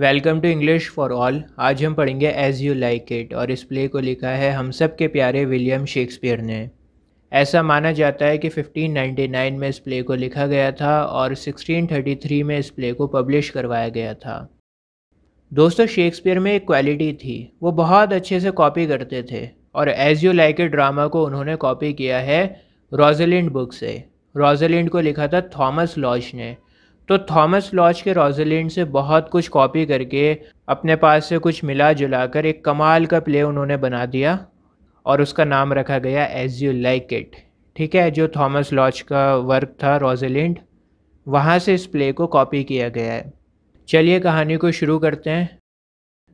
welcome to English for all आज हम पढ़ेंगे एज़ यू लाइक इट और इस प्ले को लिखा है हम सब के प्यारे विलियम शेक्सपियर ने ऐसा माना जाता है कि 1599 में इस प्ले को लिखा गया था और 1633 में इस प्ले को पब्लिश करवाया गया था दोस्तों शेक्सपियर में एक क्वालिटी थी वो बहुत अच्छे से कॉपी करते थे और as you like it drama को उन्होंने कॉपी किया है रॉजलिंड बुक से रॉजलिंड को लिखा था थॉमस लॉज ने तो थॉमस लॉज के रॉजलैंड से बहुत कुछ कॉपी करके अपने पास से कुछ मिला जुला कर एक कमाल का प्ले उन्होंने बना दिया और उसका नाम रखा गया एज यू लाइक इट ठीक है जो थॉमस लॉज का वर्क था रॉजलैंड वहाँ से इस प्ले को कॉपी किया गया है चलिए कहानी को शुरू करते हैं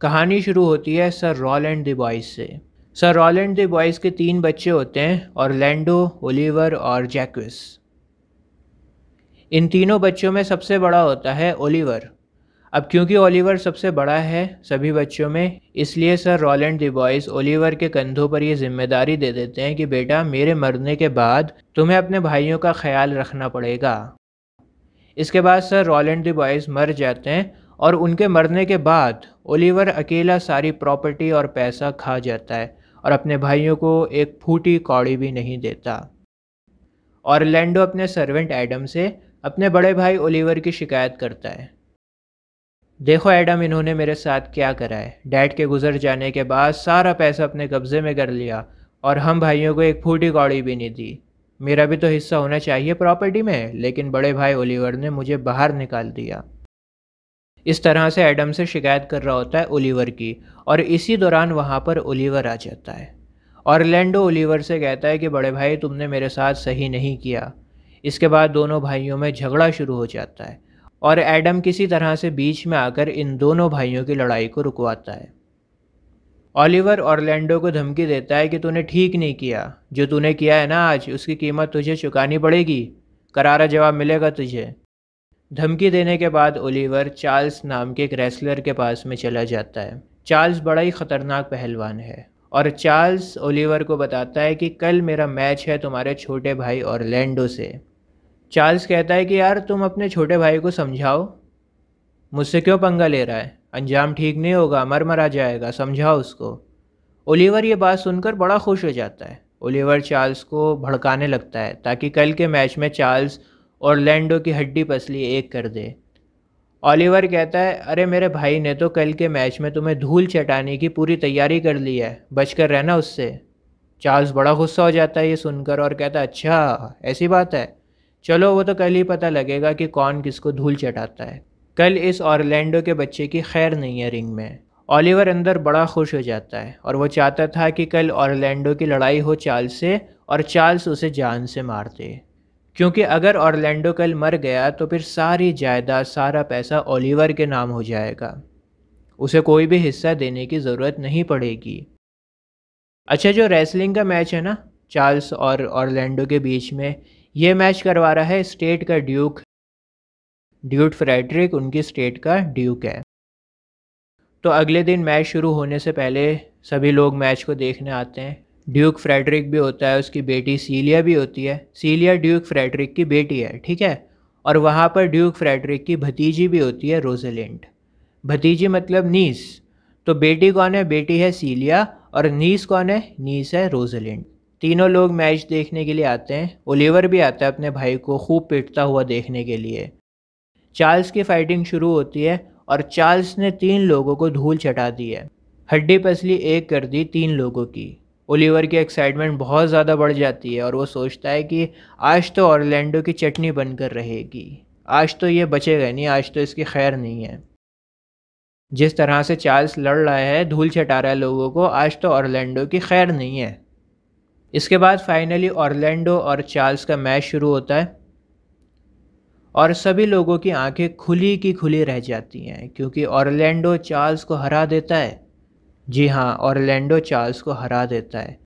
कहानी शुरू होती है सर रॉलैंड द बॉयज़ से सर रॉलैंड द बॉयज़ के तीन बच्चे होते हैं और लैंडो ओलिवर और जैक्विस इन तीनों बच्चों में सबसे बड़ा होता है ओलिवर अब क्योंकि ओलिवर सबसे बड़ा है सभी बच्चों में इसलिए Sir Rowland de Boys Oliver के कंधों पर ये जिम्मेदारी दे देते हैं कि बेटा मेरे मरने के बाद तुम्हें अपने भाइयों का ख्याल रखना पड़ेगा इसके बाद सर रोलेंड दी बॉयज़ मर जाते हैं और उनके मरने के बाद ओलिवर अकेला सारी प्रॉपर्टी और पैसा खा जाता है और अपने भाइयों को एक फूटी कौड़ी भी नहीं देता और लैंडो अपने सर्वेंट एडम से अपने बड़े भाई ओलिवर की शिकायत करता है देखो एडम इन्होंने मेरे साथ क्या करा है डैड के गुजर जाने के बाद सारा पैसा अपने कब्जे में कर लिया और हम भाइयों को एक फूटी कौड़ी भी नहीं दी मेरा भी तो हिस्सा होना चाहिए प्रॉपर्टी में लेकिन बड़े भाई ओलिवर ने मुझे बाहर निकाल दिया इस तरह से एडम से शिकायत कर रहा होता है ओलिवर की और इसी दौरान वहाँ पर ओलिवर आ जाता है और लैंडो ओलिवर से कहता है कि बड़े भाई तुमने मेरे साथ सही नहीं किया इसके बाद दोनों भाइयों में झगड़ा शुरू हो जाता है और एडम किसी तरह से बीच में आकर इन दोनों भाइयों की लड़ाई को रुकवाता है और ऑरलैंडो को धमकी देता है कि तूने ठीक नहीं किया जो तूने किया है ना आज उसकी कीमत तुझे चुकानी पड़ेगी करारा जवाब मिलेगा तुझे धमकी देने के बाद ओलिवर चार्ल्स नाम के एक रेसलर के पास में चला जाता है चार्ल्स बड़ा ही ख़तरनाक पहलवान है और चार्ल्स ओलिवर को बताता है कि कल मेरा मैच है तुम्हारे छोटे भाई ऑरलैंडो से चार्ल्स कहता है कि यार तुम अपने छोटे भाई को समझाओ मुझसे क्यों पंगा ले रहा है अंजाम ठीक नहीं होगा मर मरा जाएगा समझाओ उसको ओलिवर ये बात सुनकर बड़ा खुश हो जाता है ओलिवर चार्ल्स को भड़काने लगता है ताकि कल के मैच में चार्ल्स और लैंडो की हड्डी पसली एक कर दे ओलिवर कहता है अरे मेरे भाई ने तो कल के मैच में तुम्हें धूल चटाने की पूरी तैयारी कर ली है बच रहना उससे चार्ल्स बड़ा गुस्सा हो जाता है ये सुनकर और कहता है अच्छा ऐसी बात है चलो वो तो कल ही पता लगेगा कि कौन किसको धूल चटाता है कल इस ऑरलैंडो के बच्चे की खैर नहीं है रिंग में ओलिवर अंदर बड़ा खुश हो जाता है और वो चाहता था कि कल ऑरलैंडो की लड़ाई हो चार्ल्स से और चार्ल्स उसे जान से मार दे क्योंकि अगर ऑरलैंडो कल मर गया तो फिर सारी जायदाद सारा पैसा ओलिवर के नाम हो जाएगा उसे कोई भी हिस्सा देने की ज़रूरत नहीं पड़ेगी अच्छा जो रेसलिंग का मैच है ना चार्ल्स और ऑरलैंडो के बीच में ये मैच करवा रहा है स्टेट का ड्यूक ड्यूट फ्रेडरिक उनकी स्टेट का ड्यूक है तो अगले दिन मैच शुरू होने से पहले सभी लोग मैच को देखने आते हैं ड्यूक फ्रेडरिक भी होता है उसकी बेटी सीलिया भी होती है सीलिया ड्यूक फ्रेडरिक की बेटी है ठीक है और वहाँ पर ड्यूक फ्रेडरिक की भतीजी भी होती है रोजेलेंट भतीजी मतलब नीस तो बेटी कौन है बेटी है सीलिया और नीस कौन है नीस है रोजेलेंट तीनों लोग मैच देखने के लिए आते हैं ओलिवर भी आता है अपने भाई को खूब पिटता हुआ देखने के लिए चार्ल्स की फाइटिंग शुरू होती है और चार्ल्स ने तीन लोगों को धूल चटा दी है हड्डी पसली एक कर दी तीन लोगों की ओलिवर की एक्साइटमेंट बहुत ज़्यादा बढ़ जाती है और वो सोचता है कि आज तो ऑरलैंडो की चटनी बनकर रहेगी आज तो ये बचेगा नहीं आज तो इसकी खैर नहीं है जिस तरह से चार्ल्स लड़ रहा है धूल चटा रहा है लोगों को आज तो ऑरलैंडो की खैर नहीं है इसके बाद फाइनली ऑर्लैंडो और चार्ल्स का मैच शुरू होता है और सभी लोगों की आंखें खुली की खुली रह जाती हैं क्योंकि ऑर्लैंडो चार्ल्स को हरा देता है जी हाँ ऑर्लैंडो चार्ल्स को हरा देता है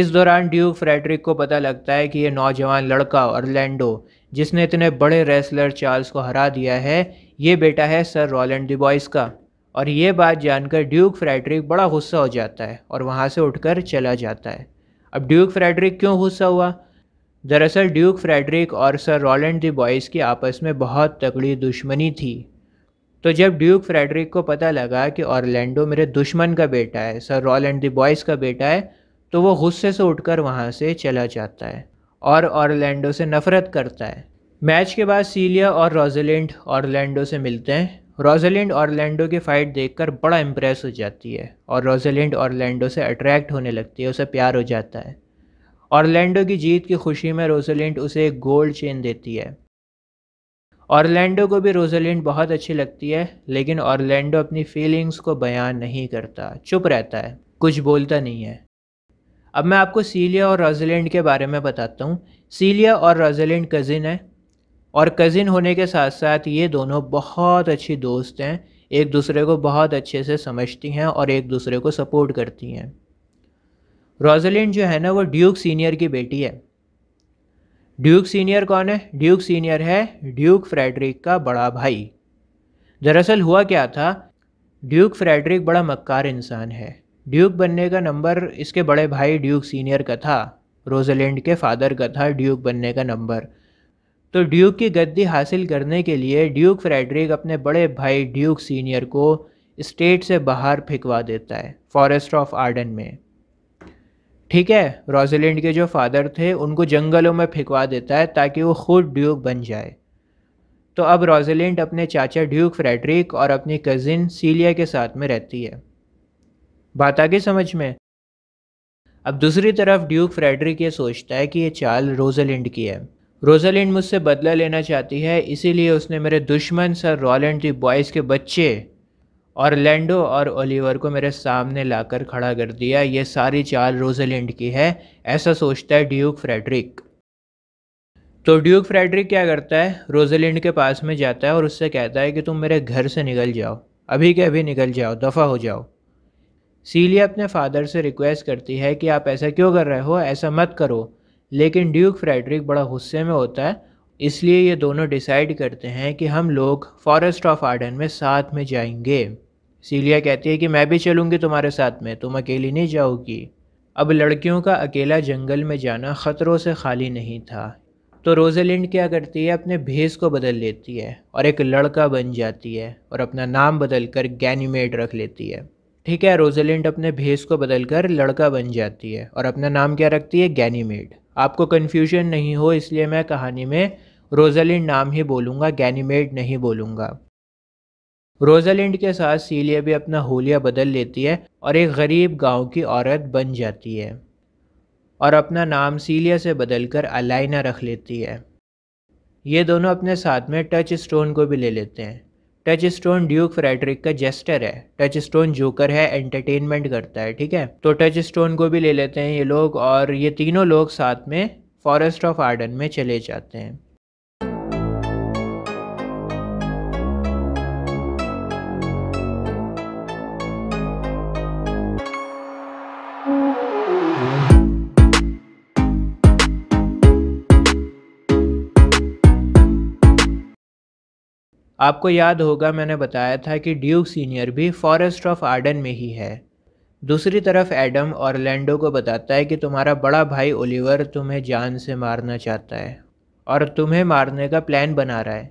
इस दौरान ड्यूक फ्रेडरिक को पता लगता है कि ये नौजवान लड़का ऑर्लैंडो जिसने इतने बड़े रेसलर चार्ल्स को हरा दिया है ये बेटा है सर रॉलैंड बॉयस का और ये बात जानकर ड्यूक फ्रेडरिक बड़ा गुस्सा हो जाता है और वहाँ से उठकर चला जाता है अब ड्यूक फ्रेडरिक क्यों गुस्सा हुआ दरअसल ड्यूक फ्रेडरिक और सर रोलेंड दी बॉयज़ की आपस में बहुत तगड़ी दुश्मनी थी तो जब ड्यूक फ्रेडरिक को पता लगा कि ऑरलैंडो मेरे दुश्मन का बेटा है सर रोलेंड दी बॉयज़ का बेटा है तो वो गुस्से से उठकर वहाँ से चला जाता है और ऑरलैंडो से नफ़रत करता है मैच के बाद सीलिया और रोजेलेंड ऑरलैंडो से मिलते हैं रोजेलिंड और लैंडो की फ़ाइट देखकर बड़ा इम्प्रेस हो जाती है और रोजेलिंड और लैंडो से अट्रैक्ट होने लगती है उसे प्यार हो जाता है और लैंडो की जीत की खुशी में रोजेलिंड उसे एक गोल्ड चेन देती है लैंडो को भी रोजेलिंड बहुत अच्छी लगती है लेकिन लैंडो अपनी फीलिंग्स को बयान नहीं करता चुप रहता है कुछ बोलता नहीं है अब मैं आपको सीलिया और रोजेलैंड के बारे में बताता हूँ सीलिया और रोजालिंड कज़िन है और कज़िन होने के साथ साथ ये दोनों बहुत अच्छी दोस्त हैं एक दूसरे को बहुत अच्छे से समझती हैं और एक दूसरे को सपोर्ट करती हैं रोजलिन जो है ना वो ड्यूक सीनियर की बेटी है ड्यूक सीनियर कौन है ड्यूक सीनियर है ड्यूक फ्रेडरिक का बड़ा भाई दरअसल हुआ क्या था ड्यूक फ्रेडरिक बड़ा मक्कार इंसान है ड्यूक बनने का नंबर इसके बड़े भाई ड्यूक सीनियर का था रोजलैंड के फादर का था ड्यूक बनने का नंबर तो ड्यूक की गद्दी हासिल करने के लिए ड्यूक फ्रेडरिक अपने बड़े भाई ड्यूक सीनियर को स्टेट से बाहर फेंकवा देता है फॉरेस्ट ऑफ आर्डन में ठीक है रोजेलैंड के जो फादर थे उनको जंगलों में फेंकवा देता है ताकि वो खुद ड्यूक बन जाए तो अब रोजेलैंड अपने चाचा ड्यूक फ्रेडरिक और अपनी कज़िन सीलिया के साथ में रहती है बात आगे समझ में अब दूसरी तरफ ड्यूक फ्रेडरिक ये सोचता है कि ये चाल रोजेलैंड की है रोजालिंड मुझसे बदला लेना चाहती है इसीलिए उसने मेरे दुश्मन सर रॉलैंड दी बॉयज़ के बच्चे और लैंडो और ओलिवर को मेरे सामने लाकर खड़ा कर दिया ये सारी चाल रोजालिंड की है ऐसा सोचता है ड्यूक फ्रेडरिक तो ड्यूक फ्रेडरिक क्या करता है रोजालिंड के पास में जाता है और उससे कहता है कि तुम मेरे घर से निकल जाओ अभी के अभी निकल जाओ दफ़ा हो जाओ सीलिया अपने फादर से रिक्वेस्ट करती है कि आप ऐसा क्यों कर रहे हो ऐसा मत करो लेकिन ड्यूक फ्रेडरिक बड़ा गुस्से में होता है इसलिए ये दोनों डिसाइड करते हैं कि हम लोग फॉरेस्ट ऑफ आर्डन में साथ में जाएंगे सीलिया कहती है कि मैं भी चलूँगी तुम्हारे साथ में तुम अकेली नहीं जाओगी अब लड़कियों का अकेला जंगल में जाना ख़तरों से खाली नहीं था तो रोजेलिंड क्या करती है अपने भेस को बदल लेती है और एक लड़का बन जाती है और अपना नाम बदल कर गैनीमेड रख लेती है ठीक है रोजेलिंड अपने भेस को बदल कर लड़का बन जाती है और अपना नाम क्या रखती है गैनीमेड आपको कन्फ्यूजन नहीं हो इसलिए मैं कहानी में रोजालिंड नाम ही बोलूँगा गैनीमेड नहीं बोलूँगा रोजालिंड के साथ सीलिया भी अपना होलिया बदल लेती है और एक गरीब गांव की औरत बन जाती है और अपना नाम सीलिया से बदल कर अलाइना रख लेती है ये दोनों अपने साथ में टच स्टोन को भी ले लेते हैं टच स्टोन ड्यूक फ्रेडरिक का जेस्टर है टच स्टोन जोकर है एंटरटेनमेंट करता है ठीक है तो टच स्टोन को भी ले लेते हैं ये लोग और ये तीनों लोग साथ में फॉरेस्ट ऑफ आर्डन में चले जाते हैं आपको याद होगा मैंने बताया था कि ड्यूक सीनियर भी फॉरेस्ट ऑफ आर्डन में ही है दूसरी तरफ एडम और लैंडो को बताता है कि तुम्हारा बड़ा भाई ओलिवर तुम्हें जान से मारना चाहता है और तुम्हें मारने का प्लान बना रहा है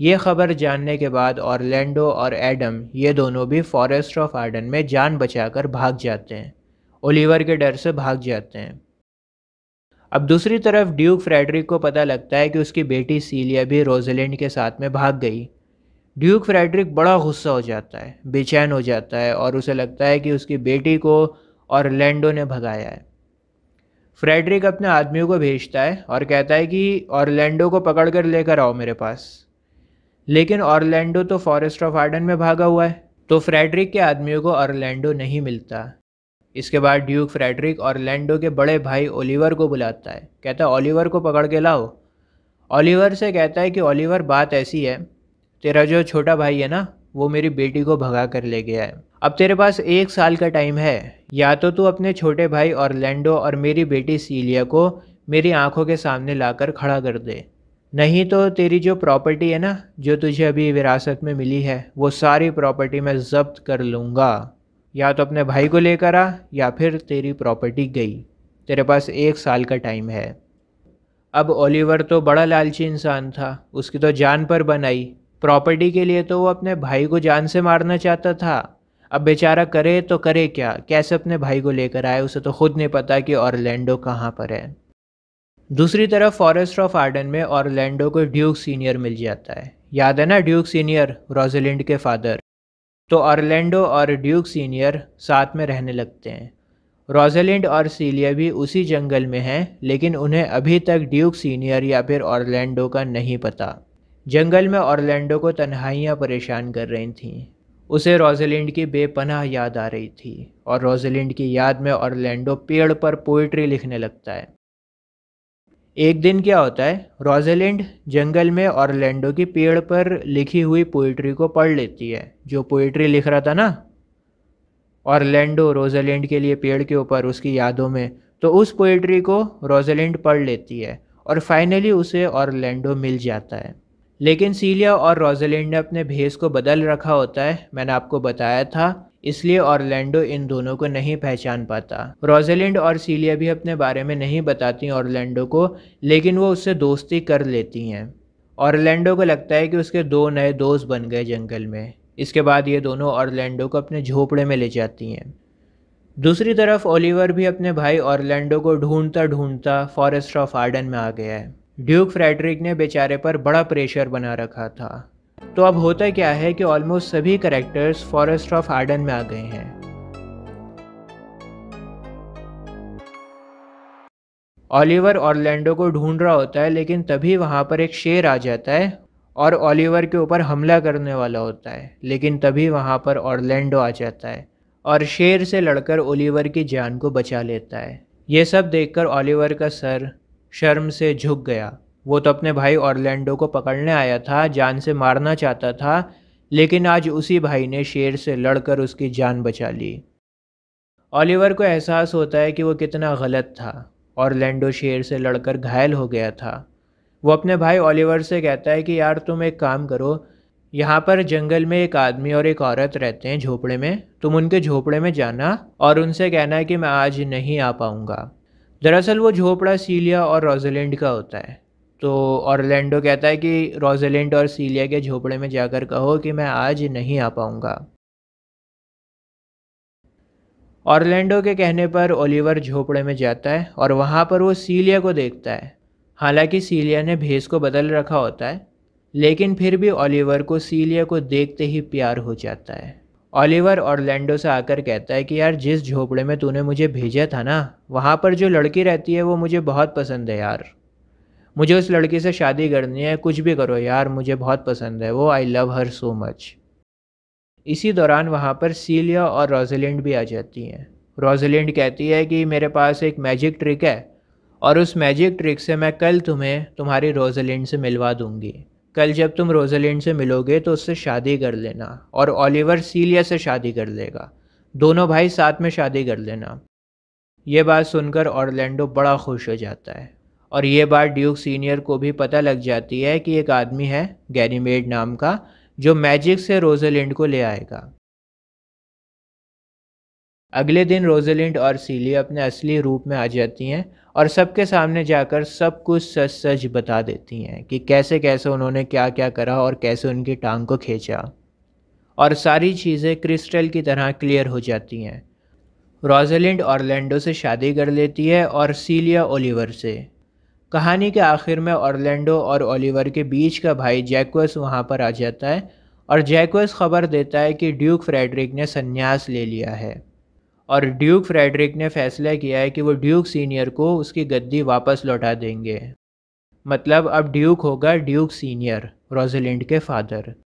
ये खबर जानने के बाद और लैंडो और एडम ये दोनों भी फॉरेस्ट ऑफ आर्डन में जान बचाकर भाग जाते हैं ओलिवर के डर से भाग जाते हैं अब दूसरी तरफ ड्यूक फ्रेडरिक को पता लगता है कि उसकी बेटी सीलिया भी रोजेलैंड के साथ में भाग गई ड्यूक फ्रेडरिक बड़ा गुस्सा हो जाता है बेचैन हो जाता है और उसे लगता है कि उसकी बेटी को और लैंडो ने भगाया है फ्रेडरिक अपने आदमियों को भेजता है और कहता है कि ऑरलैंडो को पकड़ कर लेकर आओ मेरे पास लेकिन ऑरलैंडो तो फॉरेस्ट ऑफ आर्डन में भागा हुआ है तो फ्रेडरिक के आदमियों को ऑरलैंडो नहीं मिलता इसके बाद ड्यूक फ्रेडरिक और लैंडो के बड़े भाई ओलिवर को बुलाता है कहता है ओलिवर को पकड़ के लाओ ओलिवर से कहता है कि ओलिवर बात ऐसी है तेरा जो छोटा भाई है ना वो मेरी बेटी को भगा कर ले गया है अब तेरे पास एक साल का टाइम है या तो तू अपने छोटे भाई और लैंडो और मेरी बेटी सीलिया को मेरी आंखों के सामने लाकर खड़ा कर दे नहीं तो तेरी जो प्रॉपर्टी है ना जो तुझे अभी विरासत में मिली है वो सारी प्रॉपर्टी मैं जब्त कर लूँगा या तो अपने भाई को लेकर आ या फिर तेरी प्रॉपर्टी गई तेरे पास एक साल का टाइम है अब ओलिवर तो बड़ा लालची इंसान था उसकी तो जान पर बनाई प्रॉपर्टी के लिए तो वो अपने भाई को जान से मारना चाहता था अब बेचारा करे तो करे क्या कैसे अपने भाई को लेकर आए उसे तो खुद नहीं पता कि ऑरलैंडो कहाँ पर है दूसरी तरफ फॉरेस्ट ऑफ आर्डन में ऑरलैंडो को ड्यूक सीनियर मिल जाता है याद है ना ड्यूक सीनियर रोजेलिंड के फादर तो ऑर्लैंडो और ड्यूक सीनियर साथ में रहने लगते हैं रोजालिंड और सीलिया भी उसी जंगल में हैं लेकिन उन्हें अभी तक ड्यूक सीनियर या फिर ऑर्लैंडो का नहीं पता जंगल में ऑर्लैंडो को तन्हाइयाँ परेशान कर रही थीं उसे रोजेलिंड की बेपनाह याद आ रही थी और रोजेलिंड की याद में ऑर्लैंडो पेड़ पर पोइट्री लिखने लगता है एक दिन क्या होता है रोजेलिंड जंगल में ऑरलैंडो की पेड़ पर लिखी हुई पोइट्री को पढ़ लेती है जो पोइट्री लिख रहा था ना ऑरलैंडो रोजेलिंड के लिए पेड़ के ऊपर उसकी यादों में तो उस पोइट्री को रोजेलिंड पढ़ लेती है और फाइनली उसे ऑरलैंडो मिल जाता है लेकिन सीलिया और रोजेलिंड ने अपने भेस को बदल रखा होता है मैंने आपको बताया था इसलिए ऑर्लैंडो इन दोनों को नहीं पहचान पाता रोजेलिंड और सीलिया भी अपने बारे में नहीं बताती ऑर्लैंडो को लेकिन वो उससे दोस्ती कर लेती हैं ऑर्लैंडो को लगता है कि उसके दो नए दोस्त बन गए जंगल में इसके बाद ये दोनों ऑर्लैंडो को अपने झोपड़े में ले जाती हैं दूसरी तरफ ओलिवर भी अपने भाई ऑर्लैंडो को ढूंढता ढूंढता फॉरेस्ट ऑफ आर्डन में आ गया है ड्यूक फ्रेडरिक ने बेचारे पर बड़ा प्रेशर बना रखा था तो अब होता क्या है कि ऑलमोस्ट सभी करेक्टर्स फॉरेस्ट ऑफ आर्डन में आ गए हैं ऑलिवर ऑर्लैंडो को ढूंढ रहा होता है लेकिन तभी वहाँ पर एक शेर आ जाता है और ऑलिवर के ऊपर हमला करने वाला होता है लेकिन तभी वहाँ पर ऑर्लैंडो आ जाता है और शेर से लड़कर ओलिवर की जान को बचा लेता है ये सब देखकर ओलिवर का सर शर्म से झुक गया वो तो अपने भाई ऑर्लैंडो को पकड़ने आया था जान से मारना चाहता था लेकिन आज उसी भाई ने शेर से लड़कर उसकी जान बचा ली ओलिवर को एहसास होता है कि वो कितना गलत था ऑर्लैंडो शेर से लड़कर घायल हो गया था वो अपने भाई ओलिवर से कहता है कि यार तुम एक काम करो यहाँ पर जंगल में एक आदमी और एक औरत रहते हैं झोपड़े में तुम उनके झोपड़े में जाना और उनसे कहना है कि मैं आज नहीं आ पाऊँगा दरअसल वो झोपड़ा सीलिया और रोजलैंड का होता है तो ऑरलैंडो कहता है कि रोजेलिंड और सीलिया के झोपड़े में जाकर कहो कि मैं आज नहीं आ पाऊँगा ऑरलैंडो के कहने पर ओलिवर झोपड़े में जाता है और वहाँ पर वो सीलिया को देखता है हालांकि सीलिया ने भेस को बदल रखा होता है लेकिन फिर भी ओलिवर को सीलिया को देखते ही प्यार हो जाता है ओलिवर ऑरलैंडो से आकर कहता है कि यार जिस झोपड़े में तूने मुझे भेजा था ना वहाँ पर जो लड़की रहती है वो मुझे बहुत पसंद है यार मुझे उस लड़की से शादी करनी है कुछ भी करो यार मुझे बहुत पसंद है वो I love her so much इसी दौरान वहाँ पर सीलिया और रोजेलिंड भी आ जाती हैं रोजेलिंड कहती है कि मेरे पास एक मैजिक ट्रिक है और उस मैजिक ट्रिक से मैं कल तुम्हें तुम्हारी रोजेलिंड से मिलवा दूंगी कल जब तुम रोजेलिंड से मिलोगे तो उससे शादी कर लेना और ओलिवर सीलिया से शादी कर लेगा दोनों भाई साथ में शादी कर लेना ये बात सुनकर ऑर्लैंडो बड़ा खुश हो जाता है और ये बात ड्यूक सीनियर को भी पता लग जाती है कि एक आदमी है गैनीमेड नाम का जो मैजिक से रोजेलिंड को ले आएगा अगले दिन रोजेलिंड और सीलिया अपने असली रूप में आ जाती हैं और सबके सामने जाकर सब कुछ सच सच बता देती हैं कि कैसे कैसे उन्होंने क्या क्या करा और कैसे उनकी टांग को खींचा और सारी चीज़ें क्रिस्टल की तरह क्लियर हो जाती हैं रोजेलिंड ऑर्लैंडो से शादी कर लेती है और सीलिया ओलिवर से कहानी के आखिर में ऑर्लैंडो और ओलिवर के बीच का भाई जैक्वस वहाँ पर आ जाता है और जैक्वस खबर देता है कि ड्यूक फ्रेडरिक ने संन्यास ले लिया है और ड्यूक फ्रेडरिक ने फैसला किया है कि वो ड्यूक सीनियर को उसकी गद्दी वापस लौटा देंगे मतलब अब ड्यूक होगा ड्यूक सीनियर रोजेलिंड के फादर